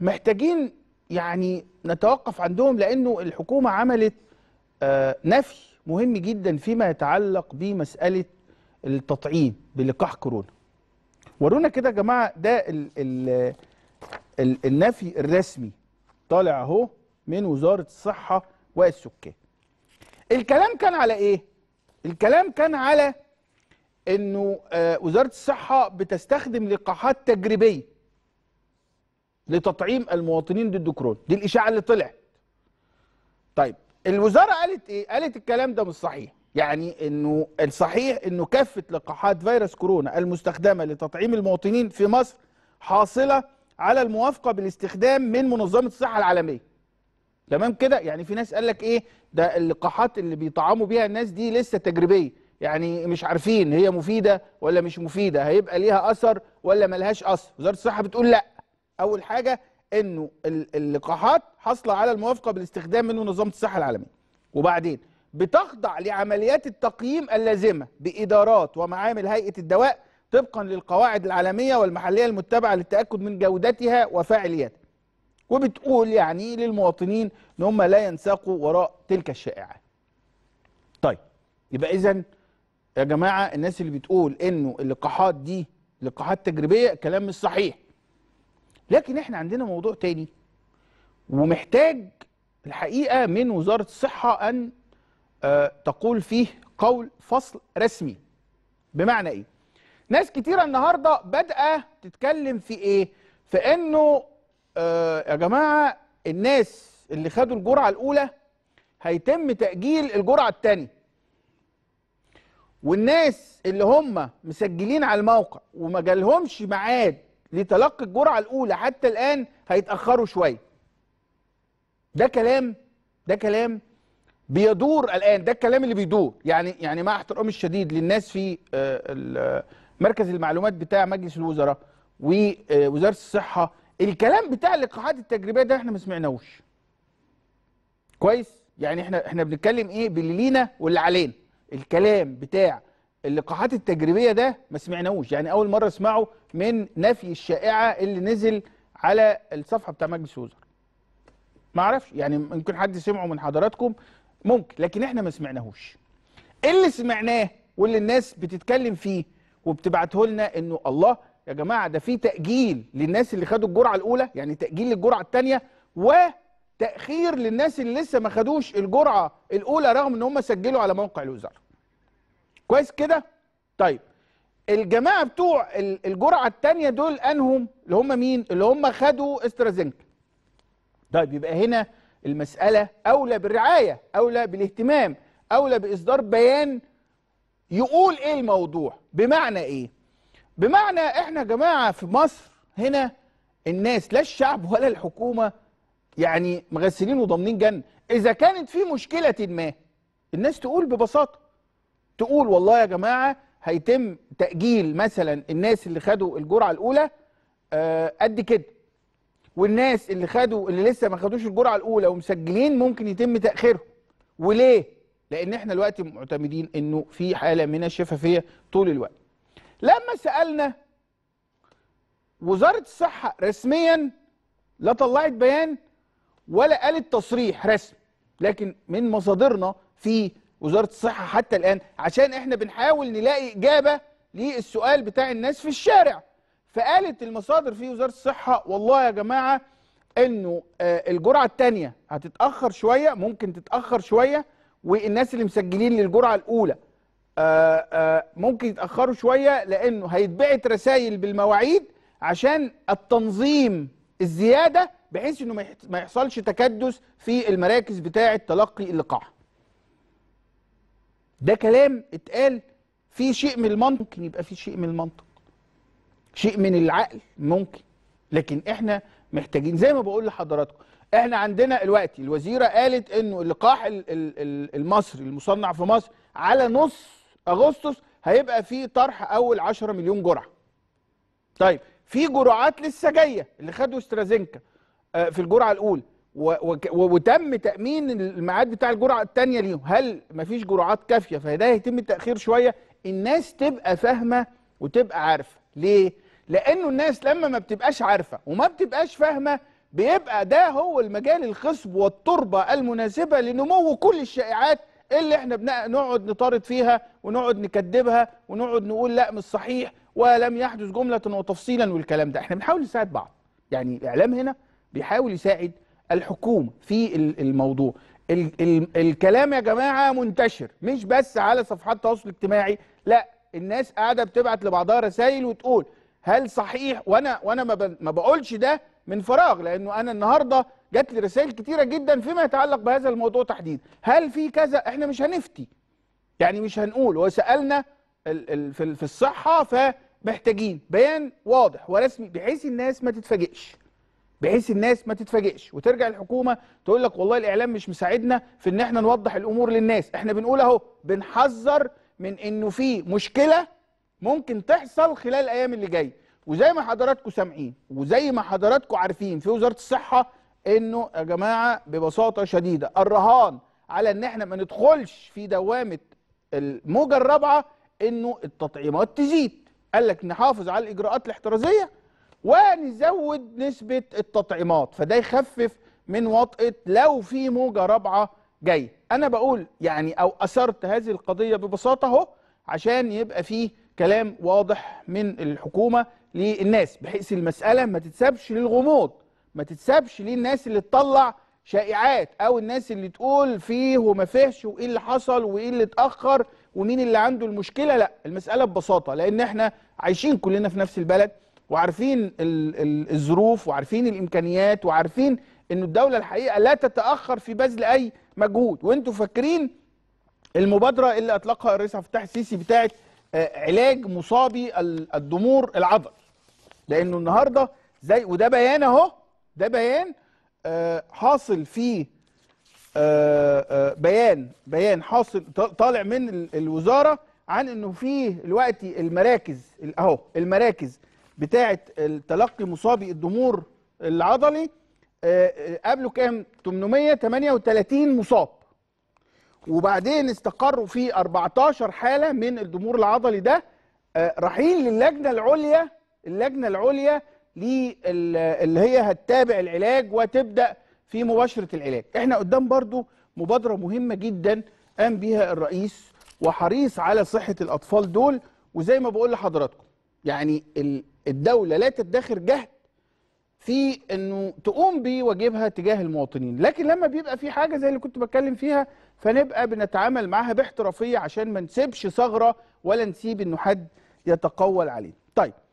محتاجين يعني نتوقف عندهم لانه الحكومه عملت آه، نفي مهم جدا فيما يتعلق بمساله التطعيم بلقاح كورونا ورونا كده يا جماعه ده الـ الـ الـ النفي الرسمي طالع اهو من وزاره الصحه والسكان الكلام كان على ايه الكلام كان على انه آه، وزاره الصحه بتستخدم لقاحات تجريبيه لتطعيم المواطنين ضد كورونا دي الاشاعه اللي طلعت طيب الوزاره قالت ايه قالت الكلام ده مش صحيح يعني انه الصحيح انه كافه لقاحات فيروس كورونا المستخدمه لتطعيم المواطنين في مصر حاصله على الموافقه بالاستخدام من منظمه الصحه العالميه تمام كده يعني في ناس قال لك ايه ده اللقاحات اللي بيطعموا بيها الناس دي لسه تجريبيه يعني مش عارفين هي مفيده ولا مش مفيده هيبقى ليها اثر ولا ملهاش اثر وزاره الصحه بتقول لا اول حاجه انه اللقاحات حاصله على الموافقه بالاستخدام منه نظام الصحه العالميه وبعدين بتخضع لعمليات التقييم اللازمه بادارات ومعامل هيئه الدواء طبقا للقواعد العالميه والمحليه المتبعه للتاكد من جودتها وفاعليتها وبتقول يعني للمواطنين ان هم لا ينساقوا وراء تلك الشائعه طيب يبقى اذا يا جماعه الناس اللي بتقول انه اللقاحات دي لقاحات تجريبيه كلام مش صحيح لكن احنا عندنا موضوع تاني ومحتاج الحقيقه من وزاره الصحه ان آه، تقول فيه قول فصل رسمي بمعنى ايه ناس كتيره النهارده بادئه تتكلم في ايه في انه آه، يا جماعه الناس اللي خدوا الجرعه الاولى هيتم تاجيل الجرعه الثانيه والناس اللي هم مسجلين على الموقع وما جالهمش ميعاد لتلقي الجرعه الاولى حتى الان هيتاخروا شويه ده كلام ده كلام بيدور الان ده الكلام اللي بيدور يعني يعني مع احترامي الشديد للناس في آه، مركز المعلومات بتاع مجلس الوزراء ووزاره آه، الصحه الكلام بتاع اللقاحات التجريبيه ده احنا ما سمعناهوش كويس يعني احنا احنا بنتكلم ايه باللي لينا واللي علينا الكلام بتاع اللقاحات التجريبيه ده ما سمعناهوش يعني اول مره اسمعه من نفي الشائعه اللي نزل على الصفحه بتاع مجلس الوزراء ما اعرفش يعني يمكن حد سمعه من حضراتكم ممكن لكن احنا ما سمعناهوش اللي سمعناه واللي الناس بتتكلم فيه وبتبعته لنا انه الله يا جماعه ده في تاجيل للناس اللي خدوا الجرعه الاولى يعني تاجيل للجرعه الثانيه وتاخير للناس اللي لسه ما خدوش الجرعه الاولى رغم ان هم سجلوا على موقع الوزاره كويس كده طيب الجماعه بتوع الجرعه الثانيه دول انهم اللي هم مين اللي هم خدوا استرازينكا طيب يبقى هنا المساله اولى بالرعايه اولى بالاهتمام اولى باصدار بيان يقول ايه الموضوع بمعنى ايه بمعنى احنا يا جماعه في مصر هنا الناس لا الشعب ولا الحكومه يعني مغسلين وضامنين جنه اذا كانت في مشكله ما الناس تقول ببساطه تقول والله يا جماعه هيتم تاجيل مثلا الناس اللي خدوا الجرعه الاولى آه، قد كده والناس اللي خدوا اللي لسه ما خدوش الجرعه الاولى ومسجلين ممكن يتم تاخيرهم وليه لان احنا دلوقتي معتمدين انه في حاله من الشفافيه طول الوقت لما سالنا وزاره الصحه رسميا لا طلعت بيان ولا قالت تصريح رسمي لكن من مصادرنا في وزاره الصحه حتى الان عشان احنا بنحاول نلاقي اجابه للسؤال بتاع الناس في الشارع فقالت المصادر في وزاره الصحه والله يا جماعه انه آه، الجرعه الثانيه هتتاخر شويه ممكن تتاخر شويه والناس اللي مسجلين للجرعه الاولى آه، آه، ممكن يتاخروا شويه لانه هيتبعت رسائل بالمواعيد عشان التنظيم الزياده بحيث انه ما يحصلش تكدس في المراكز بتاعه تلقي اللقاح ده كلام اتقال في شيء من المنطق ممكن يبقى في شيء من المنطق شيء من العقل ممكن لكن احنا محتاجين زي ما بقول لحضراتكم احنا عندنا دلوقتي الوزيره قالت انه اللقاح المصري المصنع في مصر على نص اغسطس هيبقى فيه طرح اول 10 مليون جرعه. طيب في جرعات لسه جايه اللي خدوا استرازينكا آه، في الجرعه الاولى وتم تامين الميعاد بتاع الجرعه الثانيه ليهم هل مفيش جرعات كافيه فده هيتم التاخير شويه الناس تبقى فاهمه وتبقى عارفه ليه لانه الناس لما ما بتبقاش عارفه وما بتبقاش فاهمه بيبقى ده هو المجال الخصب والتربه المناسبه لنمو كل الشائعات اللي احنا بنقعد نطارد فيها ونقعد نكدبها ونقعد نقول لا مش صحيح ولم يحدث جمله وتفصيلا والكلام ده احنا بنحاول نساعد بعض يعني الاعلام هنا بيحاول يساعد الحكومه في الموضوع ال ال الكلام يا جماعه منتشر مش بس على صفحات التواصل الاجتماعي لا الناس قاعده بتبعت لبعضها رسائل وتقول هل صحيح وانا وانا ما, ما بقولش ده من فراغ لانه انا النهارده جات لي رسائل كتيره جدا فيما يتعلق بهذا الموضوع تحديدا هل في كذا احنا مش هنفتي يعني مش هنقول وسالنا في الصحه فمحتاجين بيان واضح ورسمي بحيث الناس ما تتفاجئش بحيث الناس ما تتفاجئش وترجع الحكومه تقول لك والله الاعلام مش مساعدنا في ان احنا نوضح الامور للناس احنا بنقول اهو بنحذر من انه في مشكله ممكن تحصل خلال الايام اللي جايه وزي ما حضراتكم سامعين وزي ما حضراتكم عارفين في وزاره الصحه انه يا جماعه ببساطه شديده الرهان على ان احنا ما ندخلش في دوامه الموجه الرابعه انه التطعيمات تزيد قال لك نحافظ على الاجراءات الاحترازيه ونزود نسبة التطعيمات فده يخفف من وطئة لو في موجة رابعة جاية أنا بقول يعني أو أثرت هذه القضية ببساطة أهو عشان يبقى فيه كلام واضح من الحكومة للناس بحيث المسألة ما تتسابش للغموض ما تتسابش للناس اللي تطلع شائعات او الناس اللي تقول فيه وما فيهش وايه اللي حصل وايه اللي اتاخر ومين اللي عنده المشكله لا المساله ببساطه لان احنا عايشين كلنا في نفس البلد وعارفين الظروف وعارفين الامكانيات وعارفين ان الدوله الحقيقه لا تتاخر في بذل اي مجهود وانتم فاكرين المبادره اللي اطلقها الرئيس عبد الفتاح السيسي بتاعه آه، علاج مصابي الضمور العضلي لانه النهارده زي وده بيان اهو ده بيان آه، حاصل فيه آه، بيان بيان حاصل طالع من الوزاره عن انه فيه دلوقتي المراكز اهو المراكز بتاعه تلقي مصابي الضمور العضلي آه، آه، قبله كام 838 مصاب وبعدين استقروا في 14 حاله من الضمور العضلي ده آه، رايحين للجنه العليا اللجنه العليا اللي هي هتتابع العلاج وتبدا في مباشره العلاج احنا قدام برضو مبادره مهمه جدا قام بيها الرئيس وحريص على صحه الاطفال دول وزي ما بقول لحضراتكم يعني الدولة لا تدخر جهد في انه تقوم بواجبها تجاه المواطنين لكن لما بيبقى في حاجه زي اللي كنت بتكلم فيها فنبقى بنتعامل معاها باحترافيه عشان ما نسيبش ثغره ولا نسيب انه حد يتقول علينا طيب